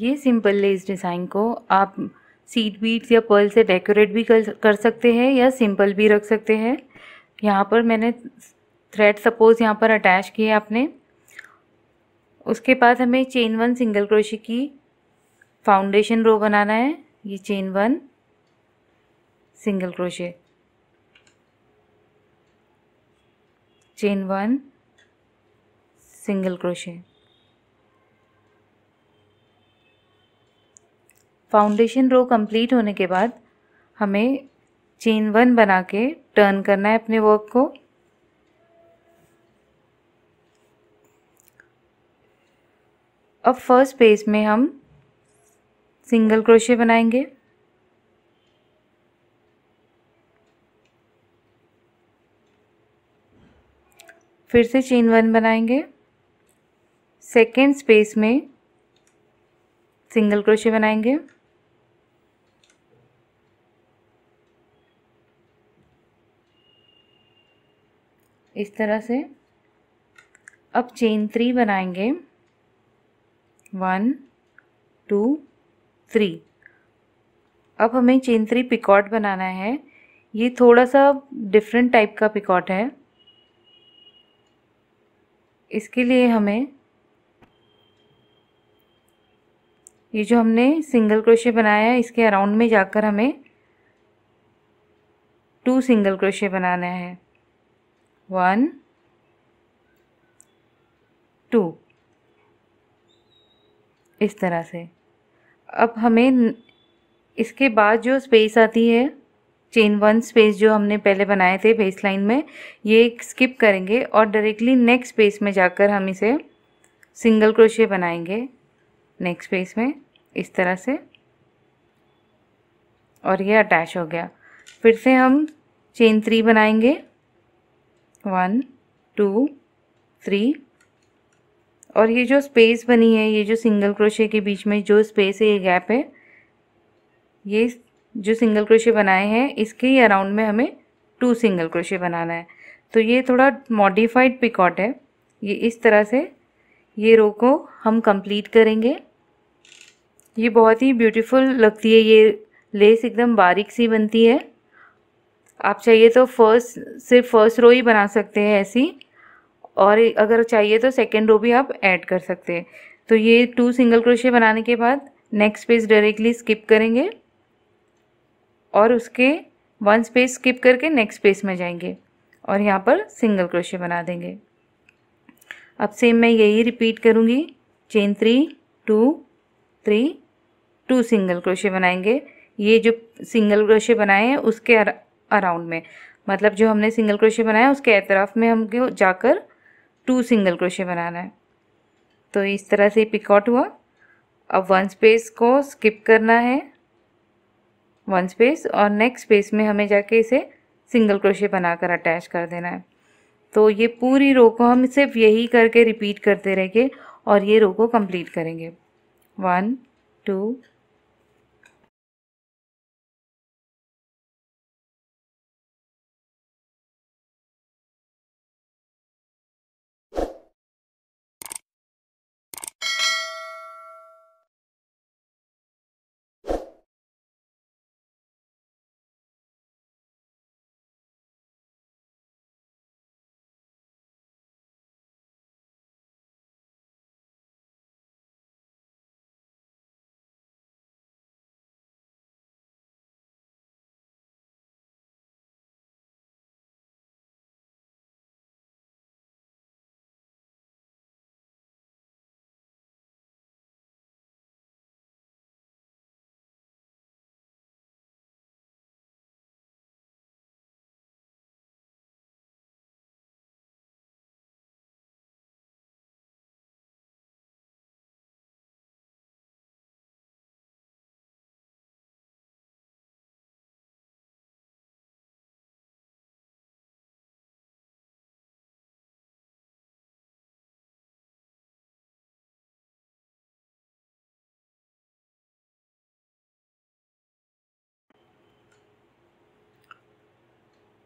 ये simple less design को आप सीट बीट्स या पर्ल से डेकोरेट भी कर कर सकते हैं या सिंपल भी रख सकते हैं यहाँ पर मैंने थ्रेड सपोज यहाँ पर अटैच किए आपने उसके बाद हमें चेन वन सिंगल क्रोशे की फाउंडेशन रो बनाना है ये chain one single crochet chain one single crochet foundation row complete होने के बाद हमें चेन वन बना के टर्न करना है अपने वर्क को अब फर्स्ट पेज में हम सिंगल क्रोशे बनाएंगे फिर से चेन वन बनाएंगे सेकेंड स्पेस में सिंगल क्रोशे बनाएंगे इस तरह से अब चेन थ्री बनाएंगे वन टू थ्री अब हमें चेन थ्री पिकॉट बनाना है ये थोड़ा सा डिफरेंट टाइप का पिकॉट है इसके लिए हमें ये जो हमने सिंगल क्रोशे बनाया है इसके अराउंड में जाकर हमें टू सिंगल क्रोशे बनाना है वन टू इस तरह से अब हमें इसके बाद जो स्पेस आती है चेन वन स्पेस जो हमने पहले बनाए थे बेस लाइन में ये एक स्किप करेंगे और डायरेक्टली नेक्स्ट स्पेस में जाकर हम इसे सिंगल क्रोशे बनाएंगे नेक्स्ट स्पेस में इस तरह से और ये अटैच हो गया फिर से हम चेन थ्री बनाएंगे वन टू थ्री और ये जो स्पेस बनी है ये जो सिंगल क्रोशे के बीच में जो स्पेस है ये गैप है ये जो सिंगल क्रोशे बनाए हैं इसके ही अराउंड में हमें टू सिंगल क्रोशे बनाना है तो ये थोड़ा मॉडिफाइड पिकॉट है ये इस तरह से ये रो को हम कंप्लीट करेंगे ये बहुत ही ब्यूटीफुल लगती है ये लेस एकदम बारीक सी बनती है आप चाहिए तो फर्स्ट सिर्फ फर्स्ट रो ही बना सकते हैं ऐसी और अगर चाहिए तो सेकेंड रो भी आप ऐड कर सकते हैं तो ये टू सिंगल क्रोशे बनाने के बाद नेक्स्ट पेज डायरेक्टली स्किप करेंगे और उसके वन स्पेस स्किप करके नेक्स्ट पेज में जाएंगे और यहाँ पर सिंगल क्रोशे बना देंगे अब सेम मैं यही रिपीट करूँगी chain three two three two single crochet बनाएंगे ये जो सिंगल क्रोशे बनाए हैं उसके अराउंड में मतलब जो हमने सिंगल क्रोशे बनाया उसके एतराफ़ में हमको जाकर टू सिंगल क्रोशे बनाना है तो इस तरह से पिकआउट हुआ अब वन स्पेस को स्किप करना है वन स्पेस और नेक्स्ट स्पेस में हमें जाके इसे सिंगल क्रोशे बनाकर अटैच कर देना है तो ये पूरी रो को हम सिर्फ यही करके रिपीट करते रहेंगे और ये रो को कंप्लीट करेंगे वन टू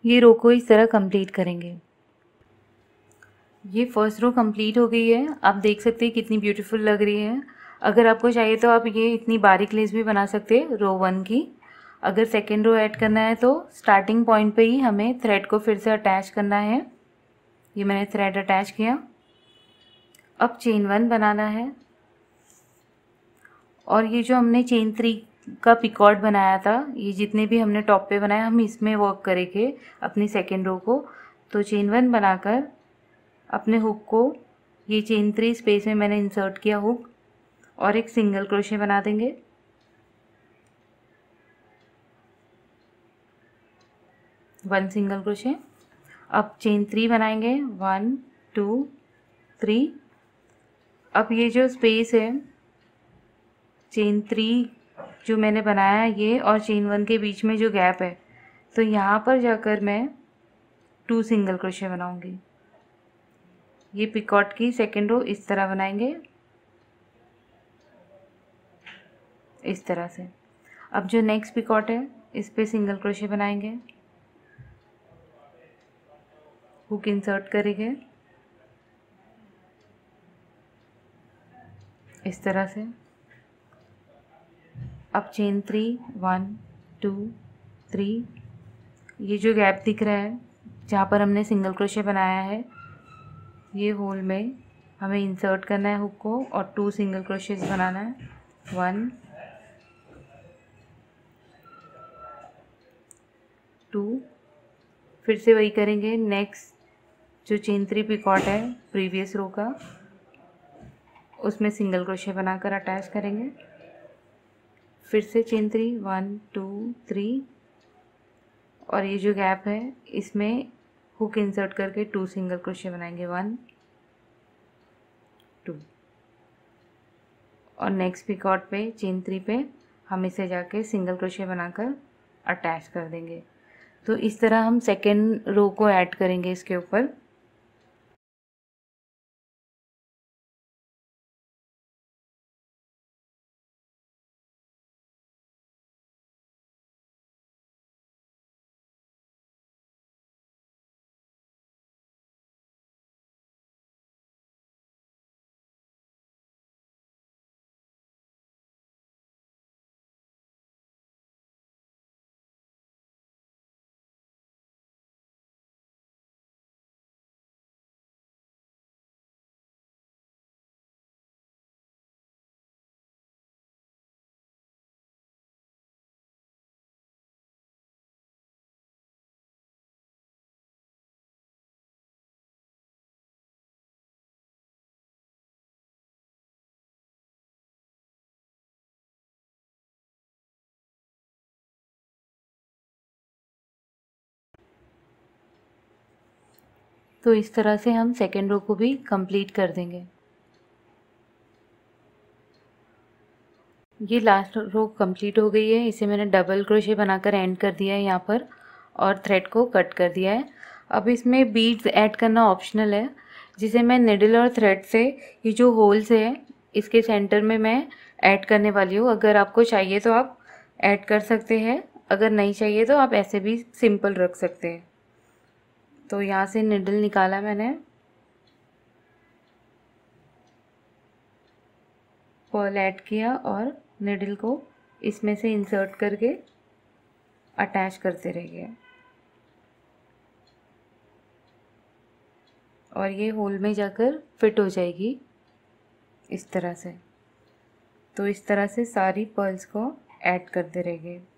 ये रो को इस तरह कंप्लीट करेंगे ये फर्स्ट रो कंप्लीट हो गई है आप देख सकते हैं कितनी ब्यूटीफुल लग रही है अगर आपको चाहिए तो आप ये इतनी बारीक लेस भी बना सकते हैं रो वन की अगर सेकेंड रो ऐड करना है तो स्टार्टिंग पॉइंट पे ही हमें थ्रेड को फिर से अटैच करना है ये मैंने थ्रेड अटैच किया अब चेन वन बनाना है और ये जो हमने चेन थ्री का पिकॉट बनाया था ये जितने भी हमने टॉप पे बनाए हम इसमें वर्क करेंगे अपनी सेकेंड रो को तो चेन वन बनाकर अपने हुक को ये चेन थ्री स्पेस में मैंने इंसर्ट किया हुक और एक सिंगल क्रोशे बना देंगे वन सिंगल क्रोशे अब चेन थ्री बनाएंगे वन टू थ्री अब ये जो स्पेस है चेन थ्री जो मैंने बनाया है ये और चेन वन के बीच में जो गैप है तो यहाँ पर जाकर मैं टू सिंगल क्रोशे बनाऊँगी ये पिकॉट की सेकेंड रो इस तरह बनाएंगे इस तरह से अब जो नेक्स्ट पिकॉट है इस पर सिंगल क्रोशे बनाएंगे हुक इंसर्ट करेंगे इस तरह से अब chain three one two three ये जो गैप दिख रहा है जहाँ पर हमने सिंगल क्रोशे बनाया है ये होल में हमें इंसर्ट करना है हुक को और टू सिंगल क्रोशेज बनाना है वन टू फिर से वही करेंगे नेक्स्ट जो चेन थ्री पिकॉट है प्रीवियस रो का उसमें सिंगल क्रोशे बनाकर अटैच करेंगे फिर से chain three one two three और ये जो गैप है इसमें हुक इंसर्ट करके टू सिंगल क्रोशे बनाएंगे वन टू और नेक्स्ट पिकॉट पे चेन थ्री पे हम इसे जाके सिंगल क्रोशे बनाकर अटैच कर देंगे तो इस तरह हम सेकेंड रो को ऐड करेंगे इसके ऊपर तो इस तरह से हम सेकेंड रो को भी कंप्लीट कर देंगे ये लास्ट रो कंप्लीट हो गई है इसे मैंने डबल क्रोशे बनाकर एंड कर दिया है यहाँ पर और थ्रेड को कट कर दिया है अब इसमें बीड्स ऐड करना ऑप्शनल है जिसे मैं निडल और थ्रेड से ये जो होल्स है इसके सेंटर में मैं ऐड करने वाली हूँ अगर आपको चाहिए तो आप ऐड कर सकते हैं अगर नहीं चाहिए तो आप ऐसे भी सिंपल रख सकते हैं तो यहाँ से निडल निकाला मैंने पर्ल ऐड किया और निडल को इसमें से इंसर्ट करके अटैच करते रहिए और ये होल में जाकर फिट हो जाएगी इस तरह से तो इस तरह से सारी पर्ल्स को ऐड करते रहिए